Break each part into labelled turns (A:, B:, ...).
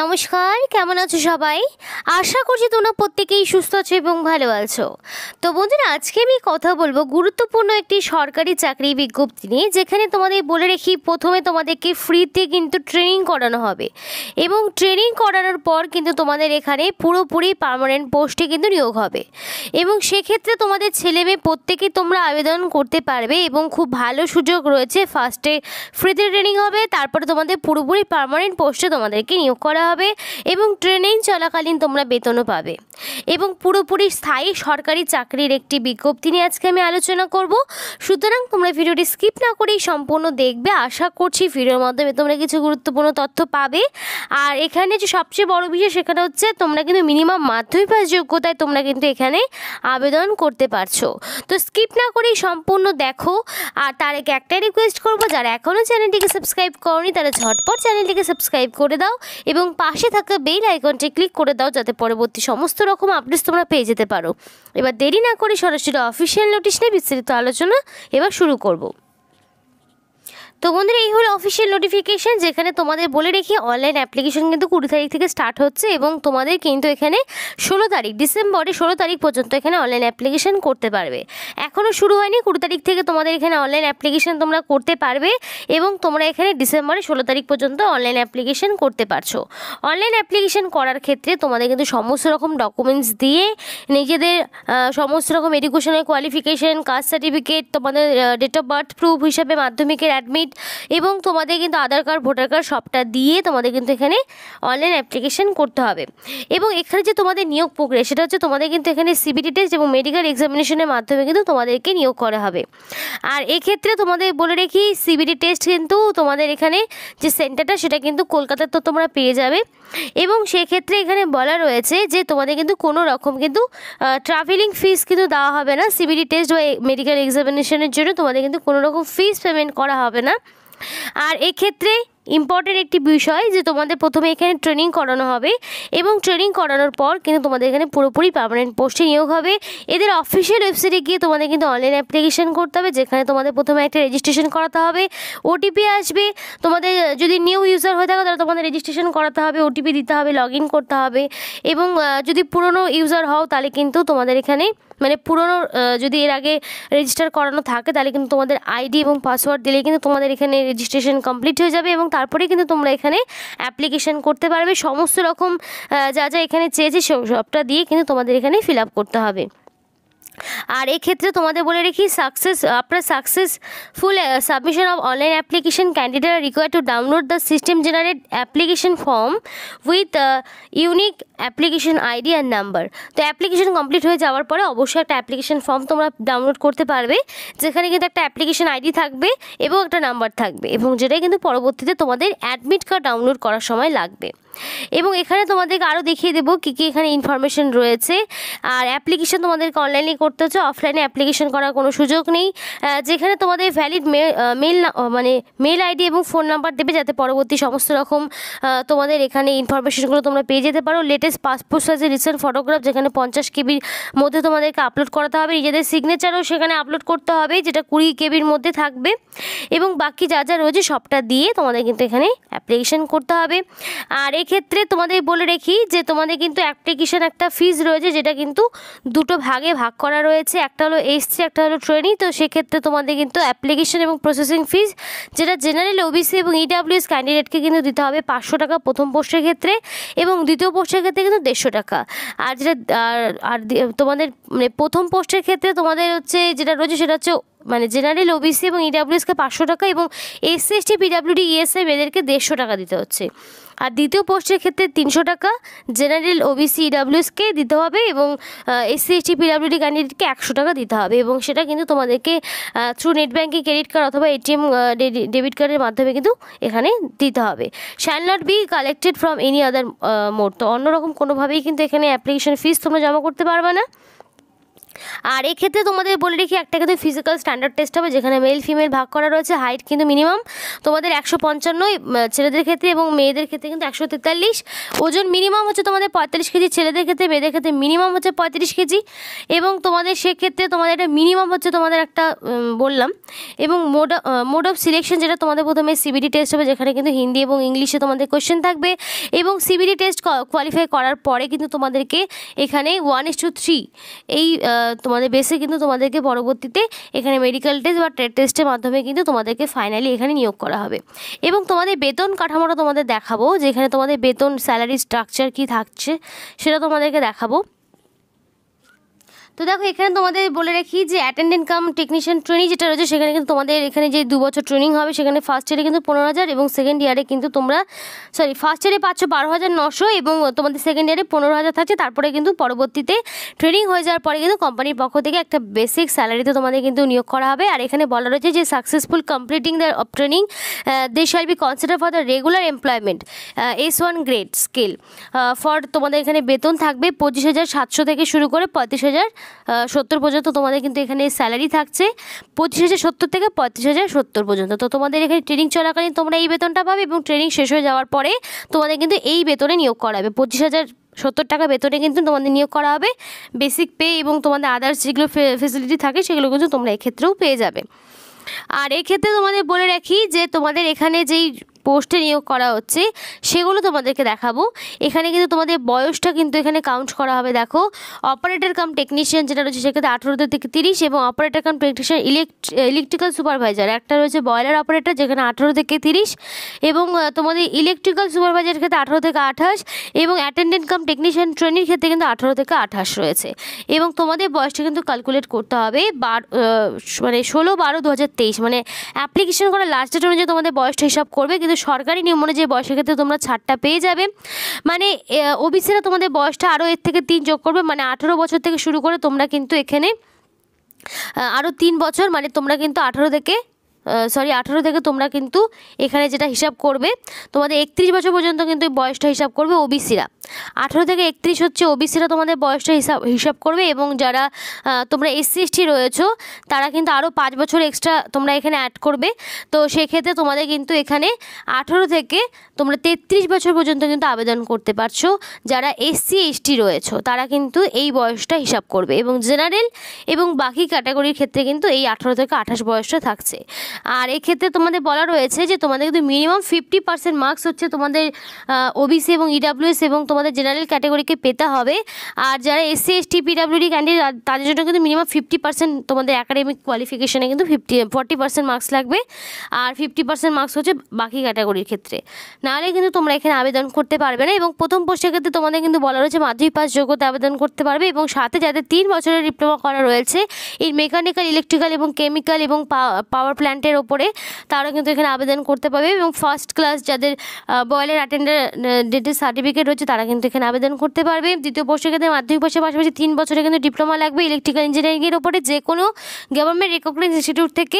A: নমস্কার কেমন আছো সবাই আশা করছি তোমরা প্রত্যেকেই সুস্থ আছো এবং ভালো আছো তো বন্ধুরা আজকে আমি কথা বলবো গুরুত্বপূর্ণ একটি সরকারি চাকরি বিজ্ঞপ্তি নিয়ে যেখানে তোমাদের বলে রেখি প্রথমে তোমাদেরকে ফ্রিতে কিন্তু ট্রেনিং করানো হবে এবং ট্রেনিং করানোর পর কিন্তু তোমাদের এখানে পুরোপুরি পার্মানেন্ট পোস্টে কিন্তু নিয়োগ হবে এবং সেক্ষেত্রে তোমাদের ছেলে মেয়ে প্রত্যেকে তোমরা আবেদন করতে পারবে এবং খুব ভালো সুযোগ রয়েছে ফার্স্টে ফ্রিতে ট্রেনিং হবে তারপরে তোমাদের পুরোপুরি পার্মানেন্ট পোস্টে তোমাদেরকে নিয়োগ করা করা হবে এবং ট্রেনিং চলাকালীন তোমরা বেতনও পাবে এবং পুরোপুরি স্থায়ী সরকারি চাকরির একটি বিজ্ঞপ্তি নিয়ে আজকে আমি আলোচনা করব সুতরাং তোমরা ভিডিওটি স্কিপ না করেই সম্পূর্ণ দেখবে আশা করছি ভিডিওর মাধ্যমে তোমরা কিছু গুরুত্বপূর্ণ তথ্য পাবে আর এখানে যে সবচেয়ে বড় বিষয় সেখানে হচ্ছে তোমরা কিন্তু মিনিমাম মাধ্যমিক পাস যোগ্যতায় তোমরা কিন্তু এখানে আবেদন করতে পারছো তো স্কিপ না করেই সম্পূর্ণ দেখো আর তার এক একটাই রিকোয়েস্ট করবো যারা এখনও চ্যানেলটিকে সাবস্ক্রাইব করনি তারা ঝটপট চ্যানেলটিকে সাবস্ক্রাইব করে দাও এবং পাশে থাকা বেল আইকনটি ক্লিক করে দাও যাতে পরবর্তী সমস্ত রকম আপডেটস তোমরা পেয়ে যেতে পারো এবার দেরি না করে সরাসরি অফিসিয়াল নোটিশ নিয়ে বিস্তারিত আলোচনা এবার শুরু করবো তো বন্ধুরা এই হলো অফিসিয়াল নোটিফিকেশান যেখানে তোমাদের বলে রেখে অনলাইন অ্যাপ্লিকেশন কিন্তু কুড়ি তারিখ থেকে স্টার্ট হচ্ছে এবং তোমাদের কিন্তু এখানে ষোলো তারিখ ডিসেম্বরে ষোলো তারিখ পর্যন্ত এখানে অনলাইন অ্যাপ্লিকেশান করতে পারবে এখনও শুরু হয়নি কুড়ি তারিখ থেকে তোমাদের এখানে অনলাইন অ্যাপ্লিকেশন তোমরা করতে পারবে এবং তোমরা এখানে ডিসেম্বরে ষোলো তারিখ পর্যন্ত অনলাইন অ্যাপ্লিকেশন করতে পারছো অনলাইন অ্যাপ্লিকেশন করার ক্ষেত্রে তোমাদের কিন্তু সমস্ত রকম ডকুমেন্টস দিয়ে নিজেদের সমস্ত রকম এডুকেশনের কোয়ালিফিকেশান কাস্ট সার্টিফিকেট তোমাদের ডেট অফ বার্থ প্রুফ হিসাবে মাধ্যমিকের অ্যাডমিট এবং তোমাদের কিন্তু আধার কার্ড ভোটার কার্ড সবটা দিয়ে তোমাদের কিন্তু এখানে অনলাইন অ্যাপ্লিকেশান করতে হবে এবং এখানে যে তোমাদের নিয়োগ প্রক্রিয়া সেটা হচ্ছে তোমাদের কিন্তু এখানে সিবিটি টেস্ট এবং মেডিকেল এক্সামিনেশনের মাধ্যমে কিন্তু তোমাদেরকে নিয়োগ করা হবে আর এক্ষেত্রে তোমাদের বলে রেখি সিবিটি টেস্ট কিন্তু তোমাদের এখানে যে সেন্টারটা সেটা কিন্তু কলকাতার তো তোমরা পেয়ে যাবে এবং সেক্ষেত্রে এখানে বলা রয়েছে যে তোমাদের কিন্তু কোনো রকম কিন্তু ট্রাভেলিং ফিস কিন্তু দেওয়া হবে না সিবিডি টেস্ট বা মেডিকেল এক্সামিনেশনের জন্য তোমাদের কিন্তু কোনো রকম ফিস পেমেন্ট করা হবে না আর এক্ষেত্রে ইম্পর্টেন্ট একটি বিষয় যে তোমাদের প্রথমে এখানে ট্রেনিং করানো হবে এবং ট্রেনিং করানোর পর কিন্তু তোমাদের এখানে পুরোপুরি পারমানেন্ট পোস্টে নিয়োগ হবে এদের অফিসিয়াল ওয়েবসাইটে গিয়ে তোমাদের কিন্তু অনলাইন অ্যাপ্লিকেশান করতে হবে যেখানে তোমাদের প্রথমে একটা রেজিস্ট্রেশন করাতে হবে ওটিপি আসবে তোমাদের যদি নিউ ইউজার হয়ে থাকো তাহলে তোমাদের রেজিস্ট্রেশন করাতে হবে ওটিপি দিতে হবে লগ করতে হবে এবং যদি পুরনো ইউজার হও তাহলে কিন্তু তোমাদের এখানে মানে পুরনো যদি এর আগে রেজিস্টার করানো থাকে তাহলে কিন্তু তোমাদের আইডি এবং পাসওয়ার্ড দিলে কিন্তু তোমাদের এখানে রেজিস্ট্রেশন কমপ্লিট হয়ে যাবে এবং তারপরে কিন্তু তোমরা এখানে অ্যাপ্লিকেশান করতে পারবে সমস্ত রকম যা যা এখানে চেয়েছে সবটা দিয়ে কিন্তু তোমাদের এখানে ফিল করতে হবে আর এক্ষেত্রে তোমাদের বলে রেখি সাকসেস আপনার successful submission of online application candidate require to download the system generate application form with unique application ID আর নাম্বার তো অ্যাপ্লিকেশন কমপ্লিট হয়ে যাওয়ার পরে অবশ্যই একটা অ্যাপ্লিকেশন ফর্ম তোমরা ডাউনলোড করতে পারবে যেখানে কিন্তু একটা অ্যাপ্লিকেশন আইডি থাকবে এবং একটা নাম্বার থাকবে এবং যেটাই কিন্তু পরবর্তীতে তোমাদের অ্যাডমিট কার্ড ডাউনলোড করার সময় লাগবে এবং এখানে তোমাদেরকে আরও দেখিয়ে দেবো কী কী এখানে ইনফরমেশন রয়েছে আর অ্যাপ্লিকেশন তোমাদেরকে অনলাইনে করতে হচ্ছে অফলাইনে অ্যাপ্লিকেশন করার কোনো সুযোগ নেই যেখানে তোমাদের ভ্যালিড মেল মানে মেল আইডি এবং ফোন নাম্বার দেবে যাতে পরবর্তী সমস্ত রকম তোমাদের এখানে ইনফরমেশানগুলো তোমরা পেয়ে যেতে পারো লেটেস্ট পাসপোর্ট সাইজের রিসেন্ট ফটোগ্রাফ যেখানে পঞ্চাশ কেবির মধ্যে তোমাদেরকে আপলোড করাতে হবে নিজেদের সিগনেচারও সেখানে আপলোড করতে হবে যেটা কুড়ি কেবির মধ্যে থাকবে এবং বাকি যা যা রয়েছে সবটা দিয়ে তোমাদের কিন্তু এখানে অ্যাপ্লিকেশন করতে হবে আর ক্ষেত্রে তোমাদের বলে রেখি যে তোমাদের কিন্তু অ্যাপ্লিকেশন একটা ফিজ রয়েছে যেটা কিন্তু দুটো ভাগে ভাগ করা রয়েছে একটা হলো এসসি একটা হলো ট্রেনিং তো সেক্ষেত্রে তোমাদের কিন্তু অ্যাপ্লিকেশন এবং প্রসেসিং ফিজ যেটা জেনারেল ওবিসি এবং ইডাব্লিউএস e ক্যান্ডিডেটকে কিন্তু দিতে হবে পাঁচশো টাকা প্রথম পোস্টের ক্ষেত্রে এবং দ্বিতীয় পোস্টের ক্ষেত্রে কিন্তু দেড়শো টাকা আর যেটা আর তোমাদের মানে প্রথম পোস্টের ক্ষেত্রে তোমাদের হচ্ছে যেটা রয়েছে সেটা হচ্ছে মানে জেনারেল ওবিসি এবং ইডাব্লিউএসকে e পাঁচশো টাকা এবং এসসি এসটি পিডাব্লিউডি ইএসএফ এদেরকে দেড়শো টাকা দিতে হচ্ছে আর দ্বিতীয় পোস্টের ক্ষেত্রে তিনশো টাকা জেনারেল ওবিসি ইডাব্লিউএসকে দিতে হবে এবং এসসি এসটি পিডাব্লিউডি ক্যান্ডিডেটকে একশো টাকা দিতে হবে এবং সেটা কিন্তু তোমাদেরকে through net banking credit card অথবা এটিএম ডেবিট কার্ডের মাধ্যমে কিন্তু এখানে দিতে হবে shall not be collected from any other mode তো অন্যরকম কোনোভাবেই কিন্তু এখানে অ্যাপ্লিকেশন ফিস তোমরা জমা করতে পারবে না আর এক্ষেত্রে তোমাদের বলে রেখি একটা কিন্তু ফিজিক্যাল স্ট্যান্ডার্ড টেস্ট হবে যেখানে মেল ফিমেল ভাগ করা রয়েছে হাইট কিন্তু মিনিমাম তোমাদের একশো পঞ্চান্ন ছেলেদের ক্ষেত্রে এবং মেয়েদের ক্ষেত্রে কিন্তু একশো তেতাল্লিশ ওজন মিনিমাম হচ্ছে তোমাদের পঁয়তাল্লিশ কেজি ছেলেদের ক্ষেত্রে মেয়েদের ক্ষেত্রে মিনিমাম হচ্ছে পঁয়ত্রিশ কেজি এবং তোমাদের সেক্ষেত্রে তোমাদের একটা মিনিমাম হচ্ছে তোমাদের একটা বললাম এবং মোড মোড অফ সিলেকশন যেটা তোমাদের প্রথমে সিবিডি টেস্ট হবে যেখানে কিন্তু হিন্দি এবং ইংলিশে তোমাদের কোয়েশ্চেন থাকবে এবং সিবিডি টেস্ট কোয়ালিফাই করার পরে কিন্তু তোমাদেরকে এখানে ওয়ান ইস টু থ্রি এই তোমাদের বেসে কিন্তু তোমাদেরকে পরবর্তীতে এখানে মেডিকেল টেস্ট বা ট্রেড টেস্টের মাধ্যমে কিন্তু তোমাদেরকে ফাইনালি এখানে নিয়োগ করা হবে এবং তোমাদের বেতন কাঠামোটা তোমাদের দেখাবো যেখানে তোমাদের বেতন স্যালারি স্ট্রাকচার কি থাকছে সেটা তোমাদেরকে দেখাবো তো দেখো এখানে তোমাদের বলে রাখি যে অ্যাটেন্ডেন্ট কাম টেকনিশিয়ান ট্রেনিং যেটা রয়েছে সেখানে কিন্তু তোমাদের এখানে যে দু বছর ট্রেনিং হবে সেখানে ফার্স্ট ইয়ারে কিন্তু পনেরো হাজার এবং সেকেন্ড ইয়ারে কিন্তু তোমরা সরি ফার্স্ট ইয়ারে পাচ্ছ বারো হাজার নশো এবং তোমাদের সেকেন্ড ইয়ারে পনেরো হাজার থাকছে তারপরে কিন্তু পরবর্তীতে ট্রেনিং হয়ে যাওয়ার পরে কিন্তু কোম্পানির পক্ষ থেকে একটা বেসিক স্যালারিতে তোমাদের কিন্তু নিয়োগ করা হবে আর এখানে বলা রয়েছে যে successful completing the of training they shall be consider for the regular employment S one grade scale for তোমাদের এখানে বেতন থাকবে পঁচিশ হাজার সাতশো থেকে শুরু করে পঁয়ত্রিশ হাজার সত্তর পর্যন্ত তোমাদের কিন্তু এখানে স্যালারি থাকছে পঁচিশ হাজার সত্তর থেকে পঁয়ত্রিশ হাজার সত্তর পর্যন্ত তো তোমাদের এখানে ট্রেনিং চলাকালীন তোমরা এই বেতনটা পাবে এবং ট্রেনিং শেষ হয়ে যাওয়ার পরে তোমাদের কিন্তু এই বেতনে নিয়োগ করা হবে পঁচিশ হাজার সত্তর টাকা বেতনে কিন্তু তোমাদের নিয়োগ করা হবে বেসিক পে এবং তোমাদের আদার্স যেগুলো ফেসিলিটি থাকে সেগুলো কিন্তু তোমরা এক্ষেত্রেও পেয়ে যাবে আর এক্ষেত্রে তোমাদের বলে রাখি যে তোমাদের এখানে যেই পোস্টে নিয়োগ করা হচ্ছে সেগুলো তোমাদেরকে দেখাবো এখানে কিন্তু তোমাদের বয়সটা কিন্তু এখানে কাউন্ট করা হবে দেখো অপারেটর কাম টেকনিশিয়ান যেটা রয়েছে সেক্ষেত্রে আঠেরো থেকে তিরিশ এবং operator cum technician electrical supervisor একটা রয়েছে বয়লার অপারেটর যেখানে আঠেরো থেকে তিরিশ এবং তোমাদের ইলেকট্রিক্যাল সুপারভাইজার ক্ষেত্রে আঠেরো থেকে আঠাশ এবং অ্যাটেন্ডেন্ট কাম টেকনিশিয়ান ট্রেনির ক্ষেত্রে কিন্তু আঠেরো থেকে আঠাশ রয়েছে এবং তোমাদের বয়সটা কিন্তু ক্যালকুলেট করতে হবে বার মানে ষোলো বারো দু মানে অ্যাপ্লিকেশন করার লাস্ট ডেট অনুযায়ী তোমাদের বয়সটা হিসাব করবে কিন্তু কিন্তু সরকারি নিয়ম অনুযায়ী বয়সের ক্ষেত্রে তোমরা ছাড়টা পেয়ে যাবে মানে ওবিসিরা তোমাদের বয়সটা আরও এর থেকে তিন যোগ করবে মানে আঠেরো বছর থেকে শুরু করে তোমরা কিন্তু এখানে আরও তিন বছর মানে তোমরা কিন্তু আঠেরো থেকে সরি আঠারো থেকে তোমরা কিন্তু এখানে যেটা হিসাব করবে তোমাদের একত্রিশ বছর পর্যন্ত কিন্তু বয়সটা হিসাব করবে ওবিসিরা আঠারো থেকে একত্রিশ হচ্ছে ওবিসিরা তোমাদের বয়সটা হিসাব হিসাব করবে এবং যারা তোমরা এসসি এসটি রয়েছ তারা কিন্তু আরও পাঁচ বছর এক্সট্রা তোমরা এখানে অ্যাড করবে তো সেক্ষেত্রে তোমাদের কিন্তু এখানে আঠারো থেকে তোমরা তেত্রিশ বছর পর্যন্ত কিন্তু আবেদন করতে পারছো যারা এসসি এসটি রয়েছ তারা কিন্তু এই বয়সটা হিসাব করবে এবং জেনারেল এবং বাকি ক্যাটাগরির ক্ষেত্রে কিন্তু এই আঠারো থেকে আঠাশ বয়সটা থাকছে আর এক্ষেত্রে তোমাদের বলা রয়েছে যে তোমাদের কিন্তু মিনিমাম ফিফটি পার্সেন্ট মার্কস হচ্ছে তোমাদের ওবিসি এবং ইডাব্লিউএস e এবং তোমাদের জেনারেল ক্যাটাগরিকে পেতে হবে আর যারা এসসি এসটি পিডাব্লিউডি ক্যান্ডিডেট তাদের জন্য কিন্তু মিনিমাম ফিফটি পার্সেন্ট তোমাদের অ্যাকাডেমিক কোয়ালিফিকেশানে কিন্তু ফিফটি ফর্টি পার্সেন্ট মার্কস লাগবে আর ফিফটি পার্সেন্ট মার্কস হচ্ছে বাকি ক্যাটাগরির ক্ষেত্রে নাহলে কিন্তু তোমরা এখানে আবেদন করতে পারবে না এবং প্রথম পোস্টের ক্ষেত্রে তোমাদের কিন্তু বলা রয়েছে মাধ্যমিক পাস যোগ্যতা আবেদন করতে পারবে এবং সাথে যাদের তিন বছরের ডিপ্লোমা করা রয়েছে এই মেকানিক্যাল ইলেকট্রিক্যাল এবং কেমিক্যাল এবং পাওয়ার প্ল্যান্ট অ্যাটেন্ডেন্টের ওপরে তারা কিন্তু এখানে আবেদন করতে পারবে এবং ফার্স্ট ক্লাস যাদের বয়েলের অ্যাটেন্ডেন্টের সার্টিফিকেট রয়েছে তারা কিন্তু এখানে আবেদন করতে পারবে দ্বিতীয় বর্ষের ক্ষেত্রে মাধ্যমিক বর্ষের পাশাপাশি তিন বছরে কিন্তু ডিপ্লোমা লাগবে ইলেকট্রিক্যাল ইঞ্জিনিয়ারিংয়ের ওপরে যে কোনো গভর্নমেন্ট রেকগনাইজ ইনস্টিটিউট থেকে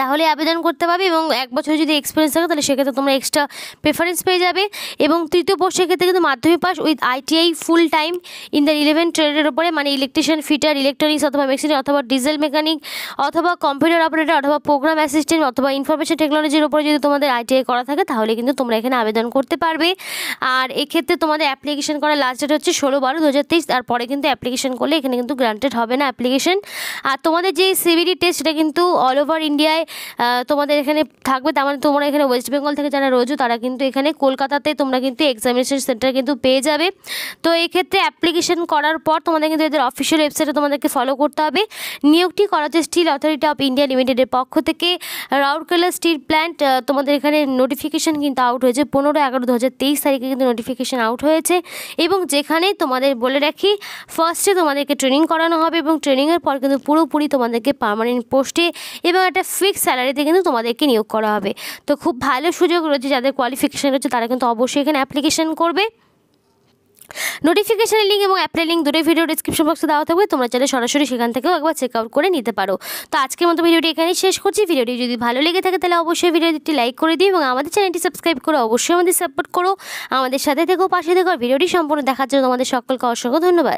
A: তাহলে আবেদন করতে পারবে এবং এক বছর যদি এক্সপিরিয়েন্স থাকে তাহলে সেক্ষেত্রে তোমরা এক্সট্রা প্রেফারেন্স পেয়ে যাবে এবং তৃতীয় পোস্টের ক্ষেত্রে কিন্তু মাধ্যমিক pass with ITI full time in the eleven ট্রেডের ওপরে মানে ইলেকট্রিশিয়ান ফিটার ইলেকট্রনিক্স অথবা মেশিন অথবা ডিজেল মেকানিক অথবা কম্পিউটার অপারেটর অথবা প্রোগ্রাম অ্যাসিস্ট্যান্ট অথবা ইনফরমেশন টেকনোলজির ওপরে যদি তোমাদের আইটিআই করা থাকে তাহলে কিন্তু তোমরা এখানে আবেদন করতে পারবে আর এক্ষেত্রে তোমাদের অ্যাপ্লিকেশন করার লাস্ট ডেট হচ্ছে ষোলো বারো দু হাজার তেইশ পরে কিন্তু অ্যাপ্লিকেশন করলে এখানে কিন্তু গ্রান্টেড হবে না অ্যাপ্লিকেশন আর তোমাদের যে সিবিডি টেস্ট সেটা কিন্তু অল ওভার ইন্ডিয়ায় প্রায় তোমাদের এখানে থাকবে তার মানে তোমরা এখানে ওয়েস্ট বেঙ্গল থেকে যারা রয়েছো তারা কিন্তু এখানে কলকাতাতে তোমরা কিন্তু এক্সামিনেশন সেন্টার কিন্তু পেয়ে যাবে তো এই ক্ষেত্রে অ্যাপ্লিকেশন করার পর তোমাদের কিন্তু এদের অফিসিয়াল ওয়েবসাইটে তোমাদেরকে ফলো করতে হবে নিয়োগটি করা হচ্ছে স্টিল অথরিটি অফ ইন্ডিয়া লিমিটেডের পক্ষ থেকে রাউরকেলা স্টিল প্ল্যান্ট তোমাদের এখানে নোটিফিকেশন কিন্তু আউট হয়েছে পনেরো এগারো দু হাজার তেইশ তারিখে কিন্তু নোটিফিকেশন আউট হয়েছে এবং যেখানে তোমাদের বলে রাখি ফার্স্টে তোমাদেরকে ট্রেনিং করানো হবে এবং ট্রেনিংয়ের পর কিন্তু পুরোপুরি তোমাদেরকে পার্মানেন্ট পোস্টে এবং একটা ফি বেসিক স্যালারিতে কিন্তু তোমাদেরকে নিয়োগ করা হবে তো খুব ভালো সুযোগ রয়েছে যাদের কোয়ালিফিকেশান রয়েছে তারা কিন্তু অবশ্যই এখানে অ্যাপ্লিকেশান করবে নোটিফিকেশানের লিঙ্ক এবং অ্যাপের লিঙ্ক দুটোই ভিডিও ডিসক্রিপশন বক্সে দেওয়া থাকবে তোমরা চাইলে সরাসরি সেখান থেকেও একবার চেক আউট করে নিতে পারো তো আজকের মতো ভিডিওটি এখানেই শেষ করছি ভিডিওটি যদি ভালো লেগে থাকে তাহলে অবশ্যই ভিডিওটি লাইক করে দিই এবং আমাদের চ্যানেলটি সাবস্ক্রাইব করে অবশ্যই আমাদের সাপোর্ট করো আমাদের সাথে থেকেও পাশে থেকেও ভিডিওটি সম্পূর্ণ দেখার জন্য তোমাদের সকলকে অসংখ্য ধন্যবাদ